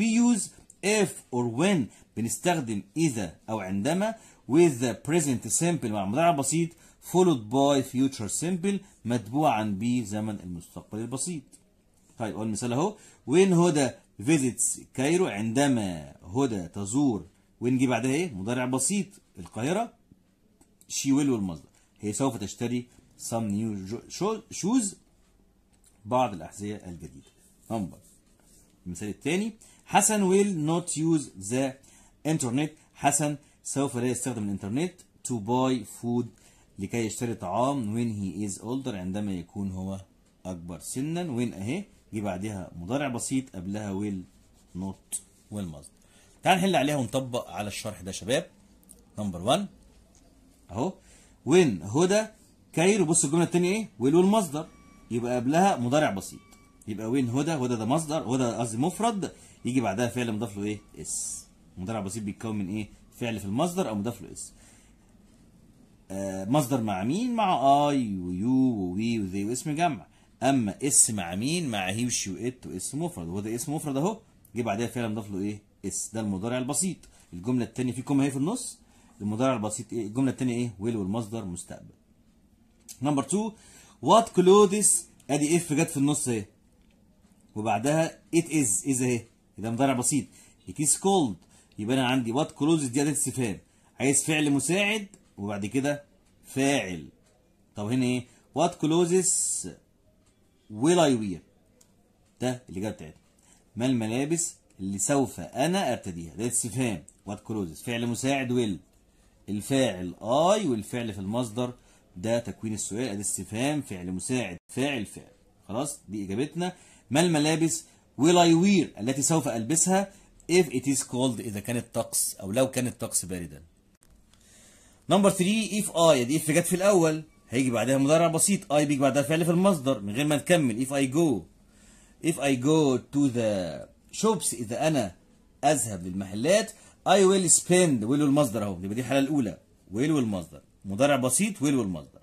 We use if or when بنستخدم إذا أو عندما with the present simple مع المضارع البسيط followed by future simple متبوعا بزمن المستقبل البسيط. طيب أول مثال أهو when هدى visits كايرو عندما هدى تزور ونجي بعدها إيه؟ مضارع بسيط القاهرة she will والمصدر هي سوف تشتري some new shoes بعض الأحذية الجديدة. نمبر المثال الثاني حسن will not use the internet حسن سوف لا يستخدم الانترنت to buy food لكي يشتري طعام when he is older عندما يكون هو أكبر سنا when أهي جه بعدها مضارع بسيط قبلها will not والمصدر تعال نحل عليها ونطبق على الشرح ده يا شباب نمبر 1 اهو when هدى كير بص الجمله الثانيه ايه will والمصدر يبقى قبلها مضارع بسيط يبقى وين هدى هدى ده مصدر هدى قصدي مفرد يجي بعدها فعل مضاف له ايه اس مضارع بسيط بيتكون من ايه فعل في المصدر او مضاف له اس آه، مصدر مع مين مع اي ويو ووي وذي واسم جمع اما اس مع مين مع هي وشي وات واس مفرد وهو ده اسم مفرد اهو جه بعدها فعل مضاف له ايه اس ده المضارع البسيط الجمله الثانيه في كومه اهي في النص المضارع البسيط ايه الجمله الثانيه ايه ويل والمصدر مستقبل نمبر 2 وات كلوذس ادي اف جت في النص اهي وبعدها ات از از اهي ده مضارع بسيط it is cold يبقى انا عندي what closes دي اداه استفهام عايز فعل مساعد وبعد كده فاعل طب هنا ايه what closes will I wear ده الاجابه بتاعتنا ما الملابس اللي سوف انا ارتديها ده استفهام what closes فعل مساعد will الفاعل I والفعل في المصدر ده تكوين السؤال اداه استفهام فعل مساعد فاعل فعل خلاص دي اجابتنا ما الملابس will I wear التي سوف ألبسها if it is cold إذا كان الطقس أو لو كان الطقس باردا نمبر 3 if I دي يعني if جت في الأول هيجي بعدها مضارع بسيط I بيجي بعدها فعل في المصدر من غير ما نكمل if I go if I go to the shops إذا أنا أذهب للمحلات I will spend will المصدر أهو يبقى دي الحالة الأولى will والمصدر مضارع بسيط will والمصدر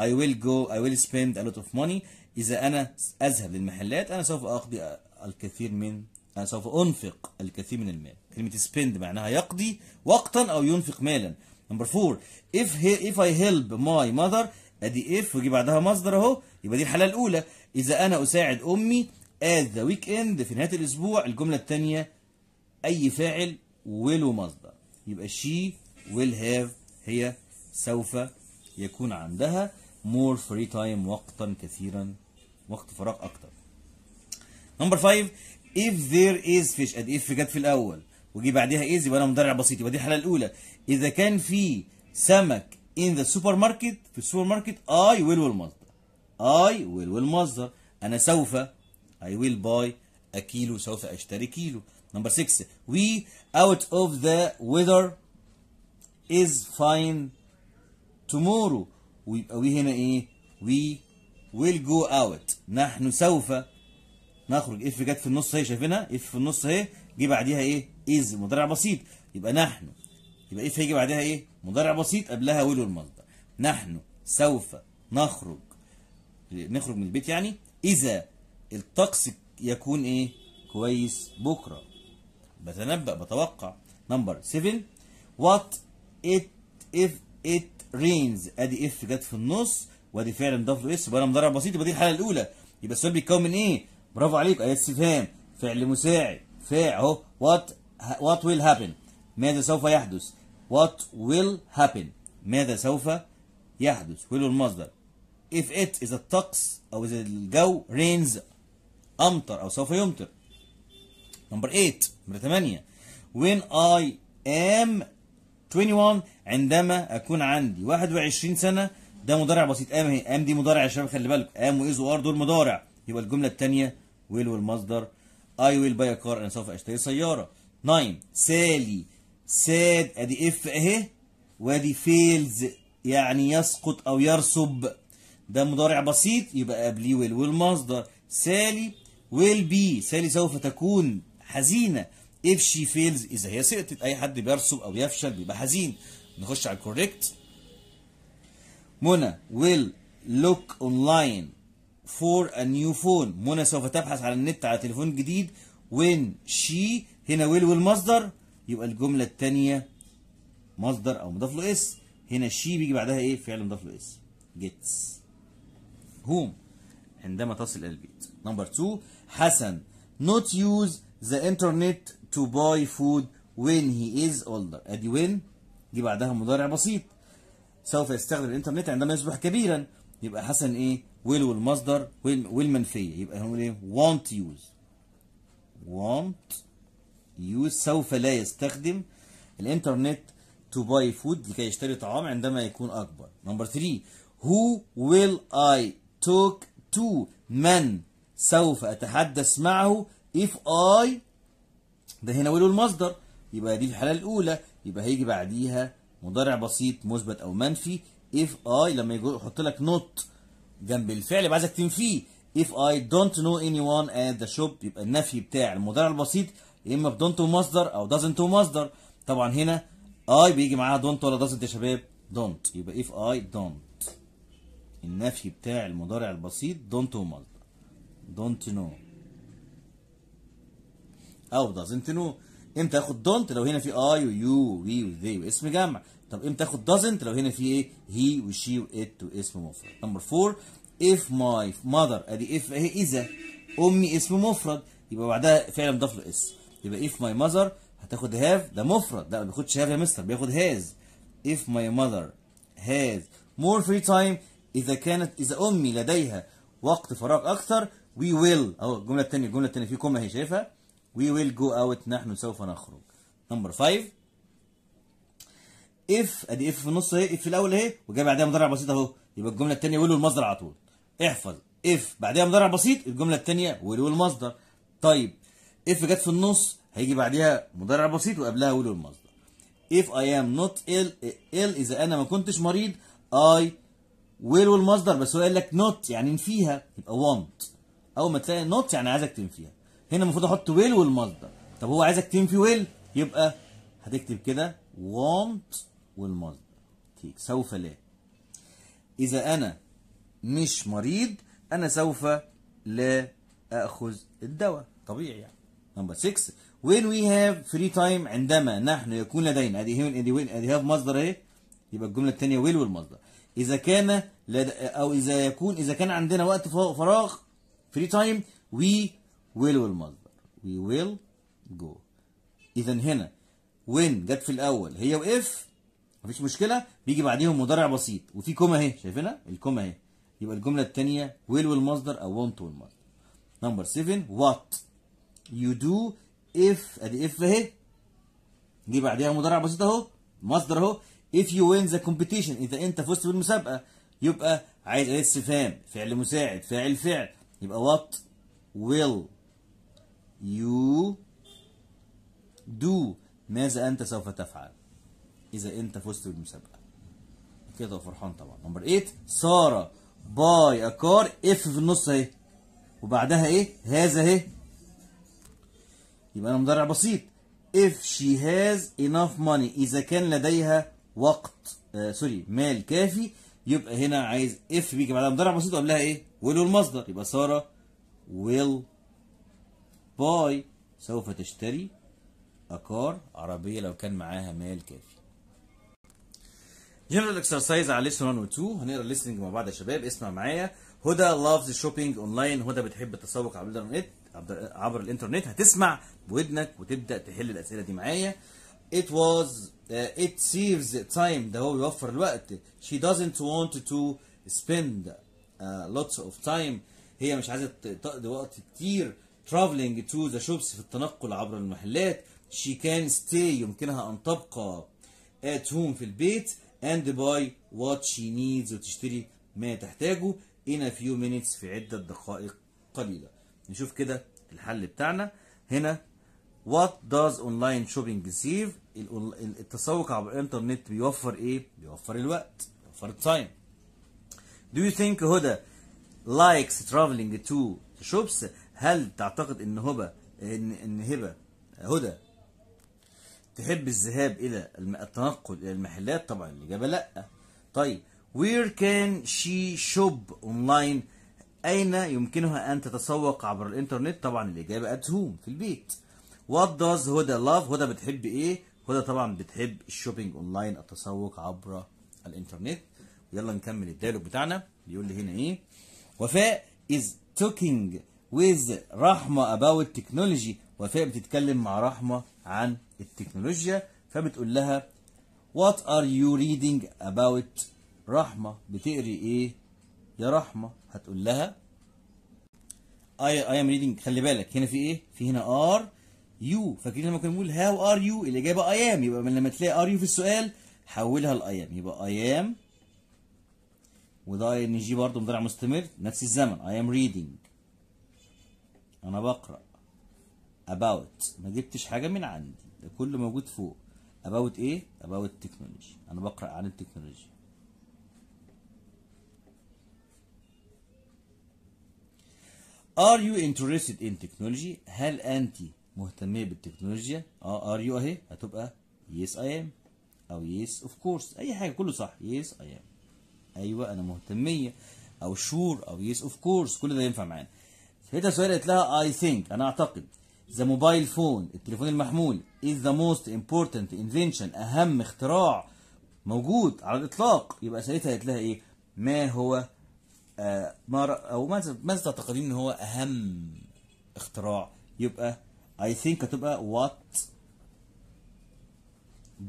I will go I will spend a lot of money إذا أنا أذهب للمحلات أنا سوف أقضي الكثير من يعني سوف أنفق الكثير من المال كلمة spend معناها يقضي وقتا أو ينفق مالا نمبر 4 if, he, if I help my mother أدي اف ويجي بعدها مصدر أهو يبقى دي الحالة الأولى إذا أنا أساعد أمي at the weekend في نهاية الأسبوع الجملة الثانية أي فاعل will مصدر يبقى she will have هي سوف يكون عندها more free time وقتا كثيرا وقت فراغ اكثر نمبر 5 if there is fish ادي if جت في الاول وجي بعدها is يبقى انا مضارع بسيط يبقى دي الحاله الاولى اذا كان في سمك in the supermarket في السوبر ماركت I will والمصدر I will مصدر انا سوف I will buy a كيلو سوف اشتري كيلو نمبر 6 we out of the weather is fine tomorrow ويبقى we هنا ايه we will go out نحن سوف نخرج اف جت في النص اهي شايفينها اف في النص اهي جه بعديها ايه از مضارع بسيط يبقى نحن يبقى اف هيجي بعدها ايه مضارع بسيط قبلها ويل والمصدر نحن سوف نخرج نخرج من البيت يعني اذا الطقس يكون ايه كويس بكره بتنبأ بتوقع نمبر 7 وات ات اف ات رينز ادي اف جت في النص وادي فعل مضاف له اس يبقى انا مضارع بسيط يبقى دي الحاله الاولى يبقى السؤال بيتكون من ايه برافو عليكم آية استفهام فعل مساعد فاع اهو وات وات ويل هابن ماذا سوف يحدث وات ويل هابن ماذا سوف يحدث ويل المصدر اف ات اذا الطقس أو إذا الجو رينز أمطر أو سوف يمطر نمبر 8 نمبر 8 وين اي ام 21 عندما أكون عندي 21 سنة ده مضارع بسيط ام هي am دي مضارع يا شباب خلي بالكم ام واذ وار دول مضارع يبقى الجملة الثانية ويل والمصدر I will buy a car انا سوف اشتري سياره 9 سالي ساد ادي اف اهي وادي فيلز يعني يسقط او يرسب ده مضارع بسيط يبقى قبليه ويل والمصدر سالي ويل بي سالي سوف تكون حزينه اف شي فيلز اذا هي سقطت اي حد بيرسب او يفشل بيبقى حزين نخش على الكوريكت منى ويل لوك اونلاين for a new phone منى سوف تبحث على النت على تليفون جديد when she هنا will والمصدر يبقى الجملة الثانية مصدر أو مضاف له اس هنا she بيجي بعدها إيه فعل مضاف له اس gets هوم عندما تصل البيت نمبر 2 حسن not use the internet to buy food when he is older ادي when دي بعدها مضارع بسيط سوف يستخدم الانترنت عندما يصبح كبيرا يبقى حسن ايه ويل والمصدر والمنفيه يبقى هنقول ايه won't use won't use سوف لا يستخدم الانترنت to buy food لكي يشتري طعام عندما يكون اكبر نمبر 3 who will I talk to من سوف اتحدث معه if I ده هنا ويل المصدر يبقى دي الحاله الاولى يبقى هيجي بعديها مضارع بسيط مثبت او منفي if I لما يحط لك not جنب الفعل يبقى عايزك تنفيه if I don't know anyone at the shop يبقى النفي بتاع المضارع البسيط يا اما don't مصدر او doesn't مصدر طبعا هنا I بيجي معاها don't ولا doesn't يا شباب don't يبقى if I don't النفي بتاع المضارع البسيط don't مصدر don't know او doesn't know امتى اخد don't لو هنا في I و you و we و they واسم جمع طب امتى اخد doesn't لو هنا في ايه هي وشي وات واسم مفرد نمبر 4 if my mother ادي if اهي اذا امي اسم مفرد يبقى بعدها فعلا مضاف له اس يبقى if my mother هتاخد هاف ده مفرد لا ما بياخدش هاف يا مستر بياخد هاز if my mother has more free time اذا كانت اذا امي لديها وقت فراغ اكثر we will اهو الجمله الثانيه الجمله الثانيه في كومه اهي شايفها we will go out نحن سوف نخرج نمبر 5 اف ادي اف في النص اهي اف في الاول اهي وجاي بعدها مضارع بسيط اهو يبقى الجمله الثانيه ويل المصدر على طول احفظ اف بعدها مضارع بسيط الجمله الثانيه ويل المصدر طيب اف جت في النص هيجي بعدها مضارع بسيط وقبلها ويل المصدر اف اي ام نوت ال ال اذا انا ما كنتش مريض اي ويل والمصدر بس هو قال لك نوت يعني انفيها يبقى want اول ما تلاقي نوت يعني عايزك تنفيها هنا المفروض احط ويل والمصدر طب هو عايزك تنفي ويل يبقى هتكتب كده want والمصدر تيك طيب، سوف لا إذا أنا مش مريض أنا سوف لا أخذ الدواء طبيعي يعني نمبر 6 when we have free time عندما نحن يكون لدينا ادي هي ادي وين ادي هاف مصدر اهي يبقى الجمله الثانيه will والمصدر اذا كان لد... او اذا يكون اذا كان عندنا وقت فراغ free time we will والمصدر we will go اذا هنا when جت في الاول هي واف مفيش مشكله بيجي بعديهم مضارع بسيط وفي كوما اهي شايفينها الكوما اهي يبقى الجمله الثانيه ويل والمصدر او وانت والمصدر نمبر 7 وات يو دو اف ادي اف اهي جه بعديها مضارع بسيط اهو مصدر اهو اف يو وين ذا كومبيتيشن اذا انت فزت بالمسابقه يبقى عايز اداه استفهام فعل مساعد فاعل فعل يبقى وات ويل يو دو ماذا انت سوف تفعل اذا انت فزت بالمسابقه كده وفرحان طبعا نمبر 8 ساره باي اكار اف في النص اهي وبعدها ايه هذا اهي يبقى انا مضارع بسيط اف شي هاز انف ماني اذا كان لديها وقت آه سوري مال كافي يبقى هنا عايز اف بيجي بعدها مضارع بسيط وقبلها ايه ويل المصدر يبقى ساره ويل باي سوف تشتري اكار عربيه لو كان معاها مال كافي جنرال اكسرسايز على ليسون 1 و 2 هنقرا الليسننج مع بعض يا شباب اسمع معايا هدى لافز شوبينج اونلاين هدى بتحب التسوق عبر الانترنت عبر الانترنت هتسمع بودنك وتبدا تحل الاسئله دي معايا it was uh, it saves time ده هو بيوفر الوقت she doesn't want to spend uh, lots of time هي مش عايزه تقضي وقت كتير traveling to the shops في التنقل عبر المحلات she can stay يمكنها ان تبقى at home في البيت and buy what she needs وتشتري ما تحتاجه in a few minutes في عدة دقائق قليلة نشوف كده الحل بتاعنا هنا what does online shopping receive التسوق عبر الانترنت بيوفر ايه بيوفر الوقت بيوفر التايم do you think هدى likes traveling to shops هل تعتقد ان هبه ان ان هبه هدى تحب الذهاب الى التنقل الى المحلات طبعا الاجابه لا طيب كان شي شوب اون لاين اين يمكنها ان تتسوق عبر الانترنت طبعا الاجابه ات هوم في البيت وات داز هدى لاف هدى بتحب ايه هدى طبعا بتحب الشوبينج اونلاين التسوق عبر الانترنت يلا نكمل الديالوج بتاعنا بيقول لي هنا ايه وفاء is talking with رحمه about technology وفاء بتتكلم مع رحمة عن التكنولوجيا فبتقول لها What are you reading about رحمة بتقري ايه يا رحمة هتقول لها I, I am reading خلي بالك هنا في ايه في هنا are you فاكرين لما كنا بنقول how are you الاجابة I am يبقى من لما تلاقي are you في السؤال حولها ل I am يبقى I am وده ان جي برضه مضارع مستمر نفس الزمن I am reading انا بقرأ about ما جبتش حاجة من عندي ده كله موجود فوق about ايه about technology انا بقرأ عن التكنولوجيا Are you interested in technology هل انت مهتمية بالتكنولوجيا اه are you اهي هتبقى yes I am او yes of course اي حاجة كله صح yes I am ايوه انا مهتمية او شور sure او yes of course كل ده ينفع معانا سألتها سؤال قالت لها I think انا اعتقد The mobile phone التليفون المحمول is the most important invention أهم اختراع موجود على الإطلاق يبقى سالتها قالت لها إيه؟ ما هو آه ما أو ماذا تعتقدين إن هو أهم اختراع؟ يبقى I think هتبقى what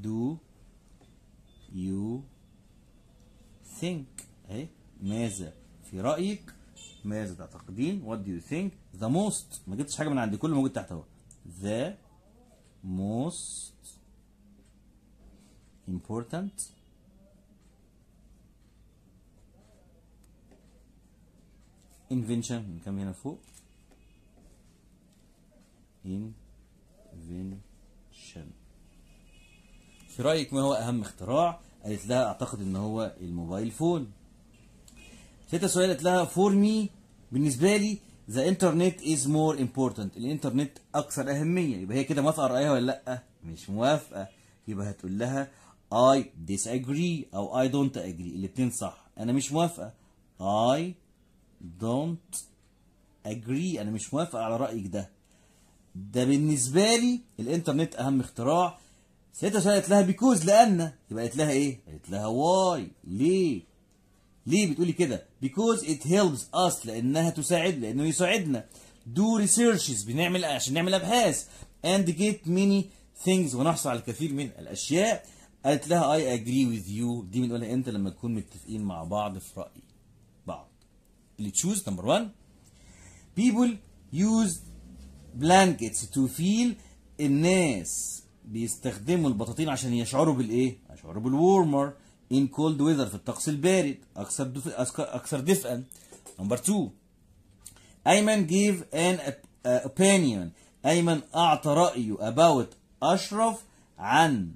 do you think؟ أهي ماذا في رأيك؟ ماذا تعتقدين؟ what do you think؟ ذا موست ما جبتش حاجه من عندي كله موجود تحت اهو ذا موست important invention نكمل هنا فوق invention في رايك ما هو اهم اختراع قالت لها اعتقد ان هو الموبايل فون ستة سؤال قالت لها فور مي بالنسبه لي ذا انترنت از مور امبورتنت الانترنت اكثر اهميه يبقى هي كده موافقه رايها ولا لا مش موافقه يبقى هتقول لها I disagree او I don't agree الاثنين صح انا مش موافقه I don't agree انا مش موافقه على رايك ده ده بالنسبه لي الانترنت اهم اختراع ساعتها سالت لها بيكوز لان يبقى قالت لها ايه قالت لها واي ليه ليه بتقولي كده because it helps us لانها تساعد لانه يساعدنا do researches بنعمل عشان نعمل ابحاث and get many things ونحصل على الكثير من الاشياء قالت لها I agree with you دي بنقولها امتى لما تكون متفقين مع بعض في راي بعض اللي تشوز نمبر 1 people use blankets to feel الناس بيستخدموا البطاطين عشان يشعروا بالايه؟ يشعروا بالورمر in cold weather في الطقس البارد اكثر دف... اكثر دفئا نمبر 2 ايمن جيف ان اوبينيون ايمن اعطى رايه about اشرف عن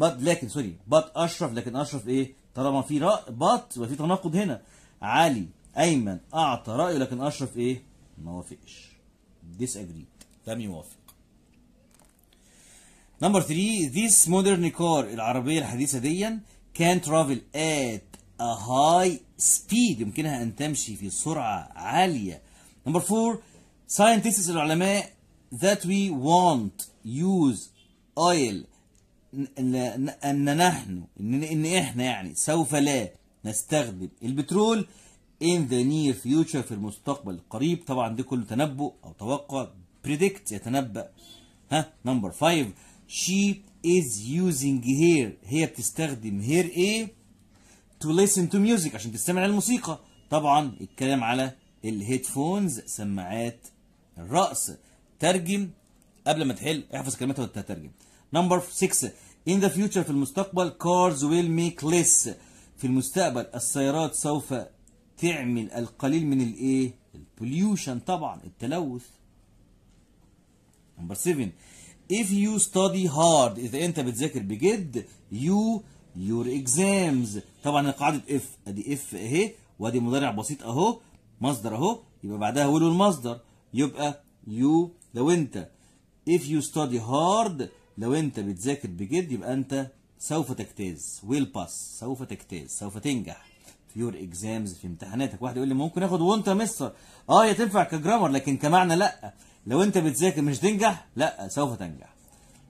but لكن سوري but اشرف لكن اشرف ايه طالما في رأي but وفي تناقض هنا علي ايمن اعطى رايه لكن اشرف ايه ما وافقش disagreed لم يوافق نمبر 3 ذيس مودرن كار العربيه الحديثه ديا can travel at a high speed يمكنها أن تمشي في سرعة عالية number four scientists العلماء that we want use oil أن نحن إن إحنا يعني سوف لا نستخدم البترول in the near future في المستقبل القريب طبعا دي كله تنبؤ أو توقع predict يتنبأ ها number five she is using here هي بتستخدم here ايه to listen to music عشان تستمع للموسيقى طبعا الكلام على الهيدفونز سماعات الرأس ترجم قبل ما تحل احفظ كلماتها وتترجم نمبر 6 in the future في المستقبل cars will make less في المستقبل السيارات سوف تعمل القليل من الايه البوليوشن طبعا التلوث نمبر 7 if you study hard إذا أنت بتذاكر بجد you your exams طبعا قاعدة if أدي if أهي وأدي مضارع بسيط أهو مصدر أهو يبقى بعدها ولو المصدر يبقى you لو أنت if you study hard لو أنت بتذاكر بجد يبقى أنت سوف تجتاز will pass سوف تجتاز سوف تنجح في your exams في امتحاناتك واحد يقول لي ممكن آخد وأنت مستر أه هي تنفع كجرامر لكن كمعنى لأ لو انت بتذاكر مش تنجح لا سوف تنجح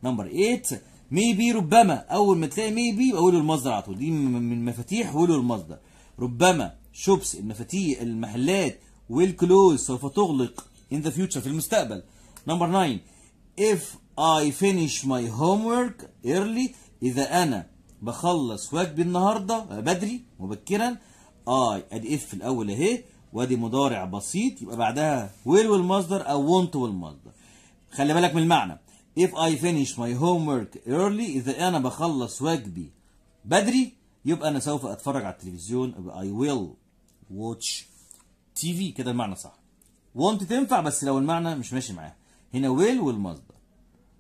نمبر 8 ميبي ربما اول ما تلاقي ميبي اقول المصدر على طول دي من مفاتيح وله المصدر ربما شوبس المفاتيح المحلات ويل كلوز سوف تغلق ان ذا فيوتشر في المستقبل نمبر 9 if I finish my homework early إذا أنا بخلص واجبي النهاردة بدري مبكرا اي أدي إف في الأول أهي وادي مضارع بسيط يبقى بعدها ويل والمصدر او want والمصدر خلي بالك من المعنى if I finish my homework early اذا انا بخلص واجبي بدري يبقى انا سوف اتفرج على التلفزيون يبقى I will watch TV كده المعنى صح وونت تنفع بس لو المعنى مش ماشي معاها هنا ويل والمصدر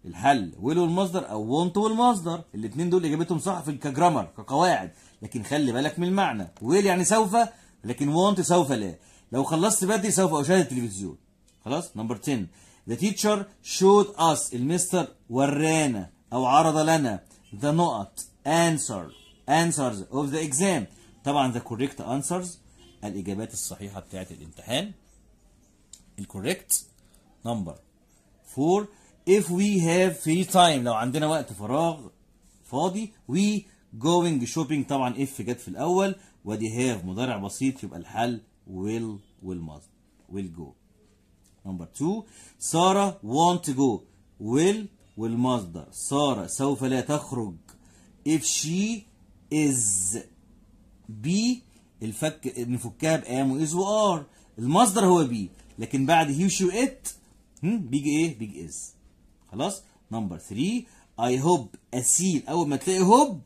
الحل ويل والمصدر او want والمصدر الاثنين دول اجابتهم صح في كجرامر كقواعد لكن خلي بالك من المعنى ويل يعني سوف لكن وانت سوف لا لو خلصت بدري سوف أشاهد التلفزيون خلاص نمبر 10 The teacher showed us المستر ورانا أو عرض لنا the نقط answer answers of the exam طبعا the correct answers الإجابات الصحيحة بتاعة الامتحان الكوريكت نمبر 4 if we have free time لو عندنا وقت فراغ فاضي we going shopping طبعا if جت في الأول وادي هاف مضارع بسيط يبقى الحل ويل will ويل جو نمبر 2 سارة وونت جو ويل والمصدر سارة سوف لا تخرج اف شي از بي الفك نفكها بام واز وار المصدر هو بي لكن بعد هي شو ات بيجي ايه بيجي از خلاص نمبر 3 اي هوب اسيل اول ما تلاقي هوب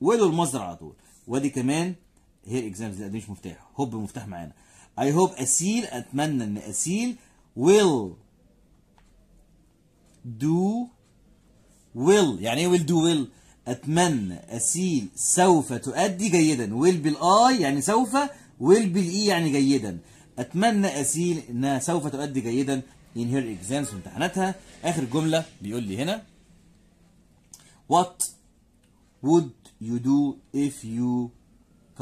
ويل المصدر على طول وادي كمان هي اكزامز دي مش مفتاح هوب مفتاح معانا اي هوب اسيل اتمنى ان اسيل ويل دو ويل يعني ايه ويل دو ويل اتمنى اسيل سوف تؤدي جيدا ويل بالاي يعني سوف ويل بالاي e، يعني جيدا اتمنى اسيل انها سوف تؤدي جيدا in her exams وامتحاناتها اخر جمله بيقول لي هنا وات وود يو دو اف يو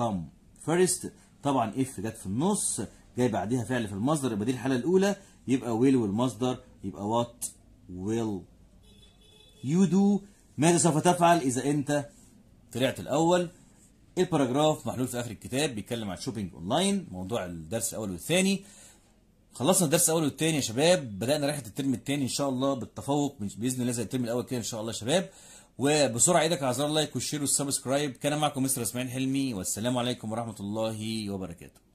كام فيرست طبعا اف جت في النص جاي بعديها فعل في المصدر يبقى دي الحالة الأولى يبقى ويل والمصدر يبقى وات ويل يو دو ماذا سوف تفعل إذا أنت طلعت الأول الباراجراف محلول في آخر الكتاب بيتكلم عن شوبينج أونلاين موضوع الدرس الأول والثاني خلصنا الدرس الأول والثاني يا شباب بدأنا رحلة الترم الثاني إن شاء الله بالتفوق بإذن الله زي الترم الأول كده إن شاء الله يا شباب وبسرعه ايدك على زر اللايك والشير والسبسكرايب كان معكم مستر اسماعيل حلمي والسلام عليكم ورحمه الله وبركاته